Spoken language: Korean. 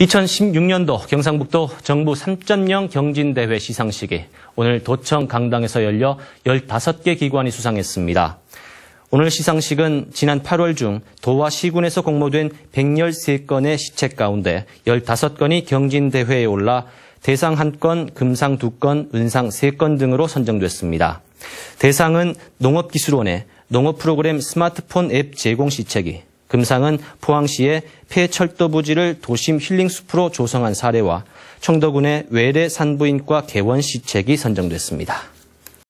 2016년도 경상북도 정부 3.0 경진대회 시상식이 오늘 도청 강당에서 열려 15개 기관이 수상했습니다. 오늘 시상식은 지난 8월 중 도와 시군에서 공모된 113건의 시책 가운데 15건이 경진대회에 올라 대상 1건, 금상 2건, 은상 3건 등으로 선정됐습니다. 대상은 농업기술원의 농업 프로그램 스마트폰 앱 제공 시책이 금상은 포항시의 폐철도 부지를 도심 힐링숲으로 조성한 사례와 청도군의 외래 산부인과 개원 시책이 선정됐습니다.